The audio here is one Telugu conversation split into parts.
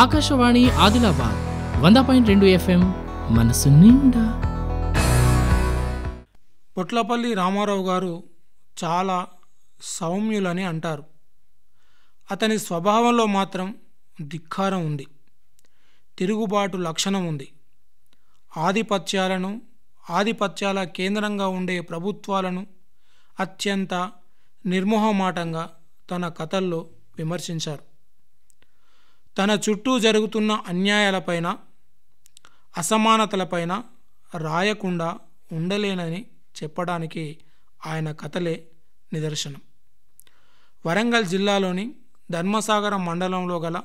ఆకాశవాణి ఆదిలాబాద్ వంద పాయింట్ రెండు ఎఫ్ఎం మనసు నిండా పొట్లపల్లి రామారావు గారు చాలా సౌమ్యులని అంటారు అతని స్వభావంలో మాత్రం ధిక్కారం ఉంది తిరుగుబాటు లక్షణం ఉంది ఆధిపత్యాలను ఆధిపత్యాల కేంద్రంగా ఉండే ప్రభుత్వాలను అత్యంత నిర్మోహమాటంగా తన కథల్లో విమర్శించారు తన చుట్టూ జరుగుతున్న అన్యాయాలపైన అసమానతలపైన రాయకుండా ఉండలేనని చెప్పడానికి ఆయన కథలే నిదర్శనం వరంగల్ జిల్లాలోని ధర్మసాగరం మండలంలో గల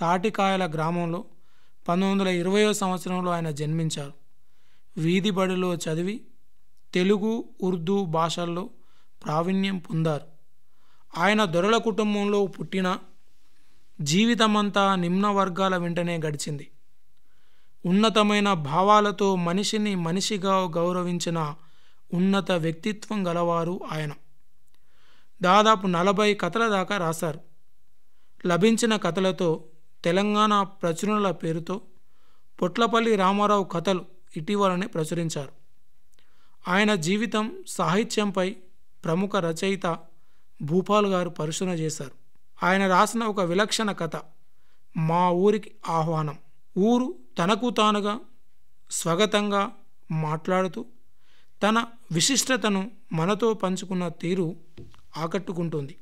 తాటికాయల గ్రామంలో పంతొమ్మిది వందల ఇరవయో సంవత్సరంలో ఆయన జన్మించారు వీధి బడిలో చదివి తెలుగు ఉర్దూ భాషల్లో ప్రావీణ్యం పొందారు ఆయన దొరల కుటుంబంలో పుట్టిన జీవితమంతా నిమ్న వర్గాల వెంటనే గడిచింది ఉన్నతమైన భావాలతో మనిషిని మనిషిగా గౌరవించిన ఉన్నత వ్యక్తిత్వం గలవారు ఆయన దాదాపు నలభై కథల దాకా రాశారు లభించిన కథలతో తెలంగాణ ప్రచురణల పేరుతో పొట్లపల్లి రామారావు కథలు ఇటీవలనే ప్రచురించారు ఆయన జీవితం సాహిత్యంపై ప్రముఖ రచయిత భూపాల్ గారు పరిశోధన చేశారు ఆయన రాసిన ఒక విలక్షణ కథ మా ఊరికి ఆహ్వానం ఊరు తనకు తానుగా స్వగతంగా మాట్లాడుతూ తన విశిష్టతను మనతో పంచుకున్న తీరు ఆకట్టుకుంటుంది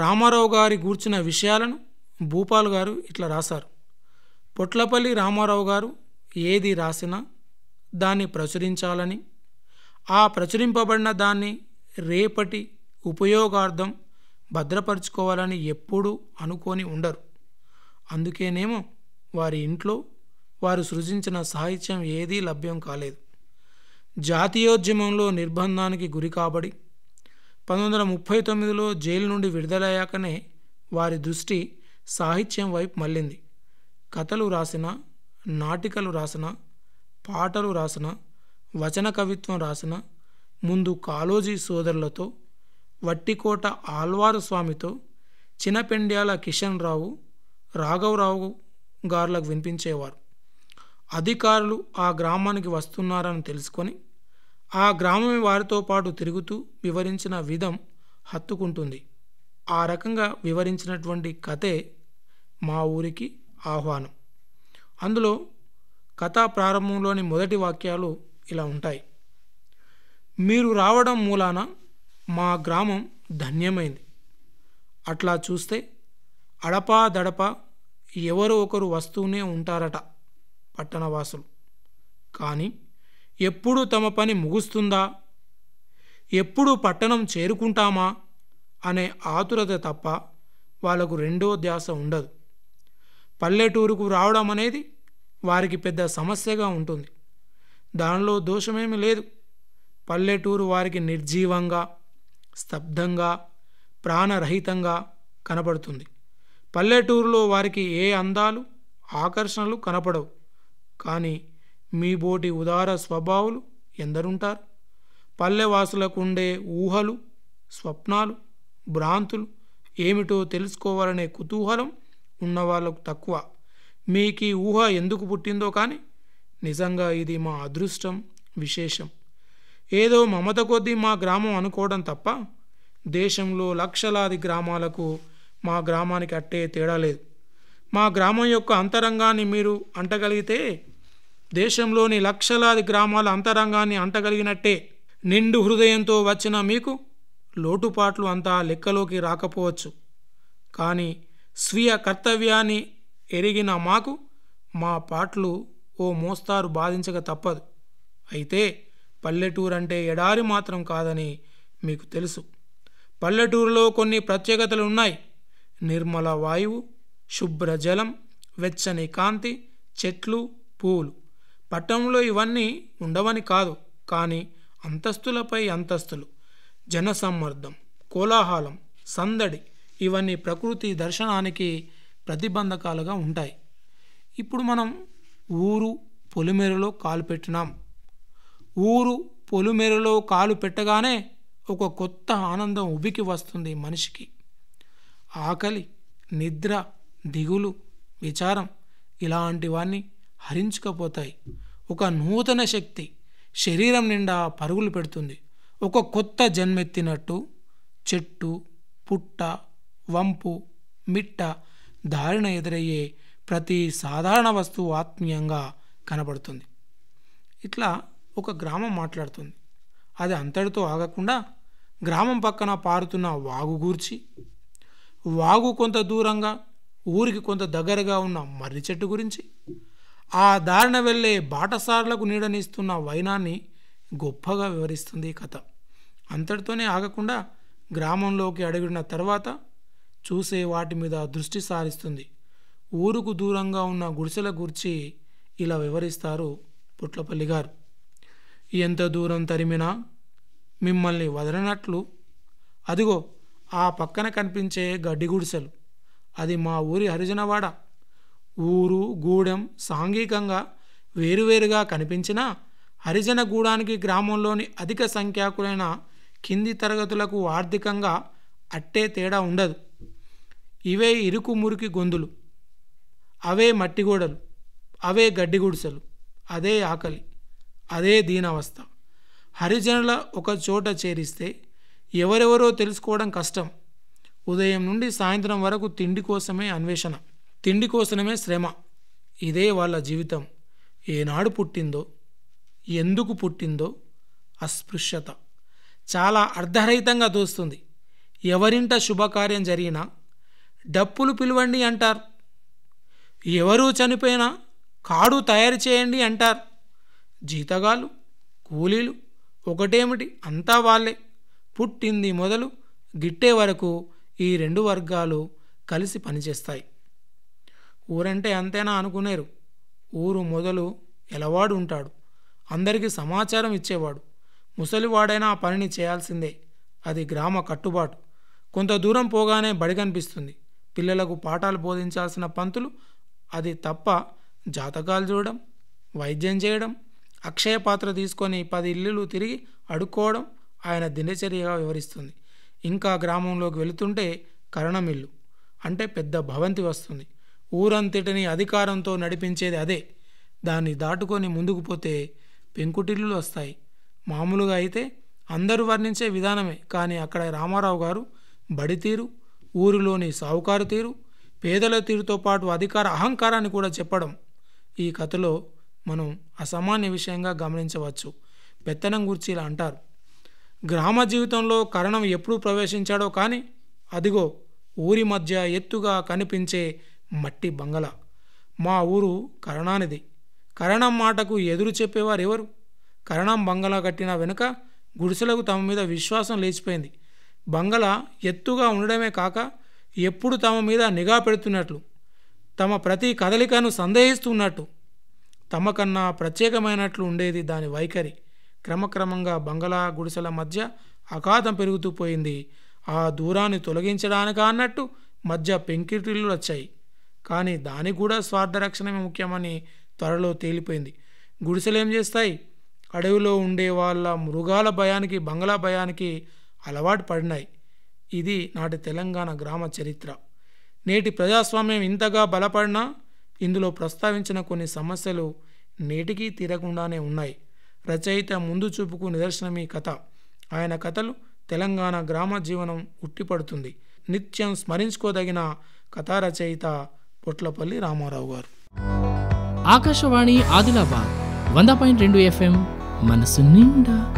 రామారావు గారి గూర్చిన విషయాలను భూపాల్ గారు ఇట్లా రాశారు పొట్లపల్లి రామారావు గారు ఏది రాసినా దాన్ని ప్రచురించాలని ఆ ప్రచురింపబడిన దాన్ని రేపటి ఉపయోగార్థం భద్రపరుచుకోవాలని ఎప్పుడూ అనుకోని ఉండరు అందుకేనేమో వారి ఇంట్లో వారు సృజించిన సాహిత్యం ఏదీ లభ్యం కాలేదు జాతీయోద్యమంలో నిర్బంధానికి గురి కాబడి పంతొమ్మిది వందల ముప్పై తొమ్మిదిలో జైలు నుండి విడుదలయ్యాకనే వారి దృష్టి సాహిత్యం వైపు మళ్ళింది కథలు రాసిన నాటికలు రాసిన పాటలు రాసిన వచన కవిత్వం రాసిన ముందు కాలోజీ సోదరులతో వట్టికోట ఆల్వారు స్వామితో చినపెండ్యాల కిషన్ రావు రాఘవరావు గారులకు వినిపించేవారు అధికారులు ఆ గ్రామానికి వస్తున్నారని తెలుసుకొని ఆ గ్రామం వారితో పాటు తిరుగుతూ వివరించిన విధం హత్తుకుంటుంది ఆ రకంగా వివరించినటువంటి కథే మా ఊరికి ఆహ్వానం అందులో కథా ప్రారంభంలోని మొదటి వాక్యాలు ఇలా ఉంటాయి మీరు రావడం మూలాన మా గ్రామం ధన్యమైంది అట్లా చూస్తే అడపా దడపా ఎవరో ఒకరు వస్తూనే ఉంటారట పట్టణవాసులు కానీ ఎప్పుడు తమ పని ముగుస్తుందా ఎప్పుడు పట్టణం చేరుకుంటామా అనే ఆతురత తప్ప వాళ్ళకు రెండో ధ్యాస ఉండదు పల్లెటూరుకు రావడం అనేది వారికి పెద్ద సమస్యగా ఉంటుంది దానిలో దోషమేమి లేదు పల్లెటూరు వారికి నిర్జీవంగా స్తబ్దంగా ప్రాణరహితంగా కనపడుతుంది పల్లెటూరులో వారికి ఏ అందాలు ఆకర్షణలు కనపడవు కానీ మీ బోటి ఉదార స్వభావులు ఎందరుంటారు పల్లెవాసులకు ఉండే ఊహలు స్వప్నాలు భ్రాంతులు ఏమిటో తెలుసుకోవాలనే కుతూహలం ఉన్నవాళ్ళకు తక్కువ మీకు ఊహ ఎందుకు పుట్టిందో కానీ నిజంగా ఇది మా అదృష్టం విశేషం ఏదో మమత కొద్దీ మా గ్రామం అనుకోవడం తప్ప దేశంలో లక్షలాది గ్రామాలకు మా గ్రామానికి అట్టే తేడా లేదు మా గ్రామం యొక్క అంతరంగాన్ని మీరు అంటగలిగితే దేశంలోని లక్షలాది గ్రామాల అంతరంగాన్ని అంటగలిగినట్టే నిండు హృదయంతో వచ్చిన మీకు లోటుపాట్లు అంతా లెక్కలోకి రాకపోవచ్చు కానీ స్వీయ కర్తవ్యాన్ని ఎరిగిన మాకు మా పాటలు ఓ మోస్తారు బాధించక తప్పదు అయితే పల్లెటూరు అంటే ఎడారి మాత్రం కాదని మీకు తెలుసు పల్లెటూరులో కొన్ని ప్రత్యేకతలు ఉన్నాయి నిర్మల వాయువు శుభ్ర జలం వెచ్చని కాంతి చెట్లు పూలు పట్టణంలో ఇవన్నీ ఉండవని కాదు కానీ అంతస్తులపై అంతస్తులు జనసమ్మర్దం కోలాహలం సందడి ఇవన్నీ ప్రకృతి దర్శనానికి ప్రతిబంధకాలుగా ఉంటాయి ఇప్పుడు మనం ఊరు పొలిమేరులో కాలు పెట్టినాం ఊరు పొలిమేరలో కాలు పెట్టగానే ఒక కొత్త ఆనందం ఉబికి వస్తుంది మనిషికి ఆకలి నిద్ర దిగులు విచారం ఇలాంటివన్నీ హరించుకపోతాయి ఒక నూతన శక్తి శరీరం నిండా పరుగులు పెడుతుంది ఒక కొత్త జన్మెత్తినట్టు చెట్టు పుట్ట వంపు మిట్ట దారిన ఎదురయ్యే ప్రతి సాధారణ వస్తువు ఆత్మీయంగా కనబడుతుంది ఇట్లా ఒక గ్రామం మాట్లాడుతుంది అది అంతటితో ఆగకుండా గ్రామం పక్కన పారుతున్న వాగు గూర్చి వాగు కొంత దూరంగా ఊరికి కొంత దగ్గరగా ఉన్న మర్రి చెట్టు గురించి ఆ దారిన వెళ్ళే బాటసార్లకు నీడనిస్తున్న వైనాన్ని గొప్పగా వివరిస్తుంది ఈ కథ అంతటితోనే ఆగకుండా గ్రామంలోకి అడుగుడిన తర్వాత చూసే వాటి మీద దృష్టి సారిస్తుంది ఊరుకు దూరంగా ఉన్న గుడిసెల గురించి ఇలా వివరిస్తారు పుట్లపల్లి గారు ఎంత దూరం తరిమినా మిమ్మల్ని వదలనట్లు అదిగో ఆ పక్కన కనిపించే గడ్డి గుడిసెలు అది మా ఊరి హరిజనవాడ ఊరు గూడెం సాంఘికంగా వేరువేరుగా కనిపించినా హరిజన గూడానికి గ్రామంలోని అధిక సంఖ్యాకులైన కింది తరగతులకు ఆర్థికంగా అట్టే తేడా ఉండదు ఇవే ఇరుకు మురికి గొంతులు అవే మట్టిగోడలు అవే గడ్డి గుడిసెలు అదే ఆకలి అదే దీనావస్థ హరిజనుల ఒక చోట చేరిస్తే ఎవరెవరో తెలుసుకోవడం కష్టం ఉదయం నుండి సాయంత్రం వరకు తిండి కోసమే అన్వేషణ తిండి కోసమే శ్రమ ఇదే వాళ్ళ జీవితం ఏనాడు పుట్టిందో ఎందుకు పుట్టిందో అస్పృశ్యత చాలా అర్ధరహితంగా తోస్తుంది ఎవరింట శుభకార్యం జరిగినా డప్పులు పిలవండి అంటారు ఎవరు చనిపోయినా కాడు తయారు చేయండి అంటారు జీతగాళ్ళు కూలీలు ఒకటేమిటి అంతా వాళ్ళే పుట్టింది మొదలు గిట్టే వరకు ఈ రెండు వర్గాలు కలిసి పనిచేస్తాయి ఊరంటే అంతేనా అనుకునేరు ఊరు మొదలు ఎలవాడు ఉంటాడు అందరికీ సమాచారం ఇచ్చేవాడు ముసలివాడైనా ఆ పనిని చేయాల్సిందే అది గ్రామ కట్టుబాటు కొంత దూరం పోగానే బడి కనిపిస్తుంది పిల్లలకు పాఠాలు బోధించాల్సిన పంతులు అది తప్ప జాతకాలు చూడడం వైద్యం చేయడం అక్షయ పాత్ర తీసుకొని పది ఇల్లులు తిరిగి అడుక్కోవడం ఆయన దినచర్యగా వివరిస్తుంది ఇంకా గ్రామంలోకి వెళుతుంటే కరణమిల్లు అంటే పెద్ద భవంతి వస్తుంది ఊరంతటిని అధికారంతో నడిపించేది అదే దాన్ని దాటుకొని ముందుకు పోతే పెంకుటిల్లులు వస్తాయి మామూలుగా అయితే అందరూ వర్ణించే విధానమే కానీ అక్కడ రామారావు గారు బడి తీరు ఊరిలోని సావుకారు తీరు పేదల తీరుతో పాటు అధికార అహంకారాన్ని కూడా చెప్పడం ఈ కథలో మనం అసామాన్య విషయంగా గమనించవచ్చు పెత్తనం గురించి ఇలా అంటారు గ్రామ జీవితంలో కరణం ఎప్పుడు ప్రవేశించాడో కానీ అదిగో ఊరి మధ్య ఎత్తుగా కనిపించే మట్టి బంగళ మా ఊరు కరణానిది కరణం మాటకు ఎదురు చెప్పేవారు ఎవరు కరణం బంగళా కట్టిన వెనుక గుడిసెలకు తమ మీద విశ్వాసం లేచిపోయింది బంగళ ఎత్తుగా ఉండడమే కాక ఎప్పుడు తమ మీద నిఘా పెడుతున్నట్లు తమ ప్రతి కదలికను సందేహిస్తున్నట్టు తమకన్నా ప్రత్యేకమైనట్లు ఉండేది దాని వైఖరి క్రమక్రమంగా బంగళా గుడిసెల మధ్య అఘాతం పెరుగుతూ పోయింది ఆ దూరాన్ని తొలగించడానికి అన్నట్టు మధ్య పెంకిటిల్లు వచ్చాయి కానీ దానికి కూడా స్వార్థ రక్షణమే ముఖ్యమని త్వరలో తేలిపోయింది గుడిసెలు ఏం చేస్తాయి అడవిలో ఉండే వాళ్ళ మృగాల భయానికి బంగ్లా భయానికి అలవాటు పడినాయి ఇది నాటి తెలంగాణ గ్రామ చరిత్ర నేటి ప్రజాస్వామ్యం ఇంతగా బలపడినా ఇందులో ప్రస్తావించిన కొన్ని సమస్యలు నేటికీ తీరకుండానే ఉన్నాయి రచయిత ముందు చూపుకు నిదర్శనం ఈ కథ ఆయన కథలు తెలంగాణ గ్రామ జీవనం ఉట్టిపడుతుంది నిత్యం స్మరించుకోదగిన కథా రచయిత పొట్లపల్లి రామారావు గారు ఆకాశవాణి ఆదిలాబాద్ వంద పాయింట్ రెండు ఎఫ్ఎం మనసు నిండా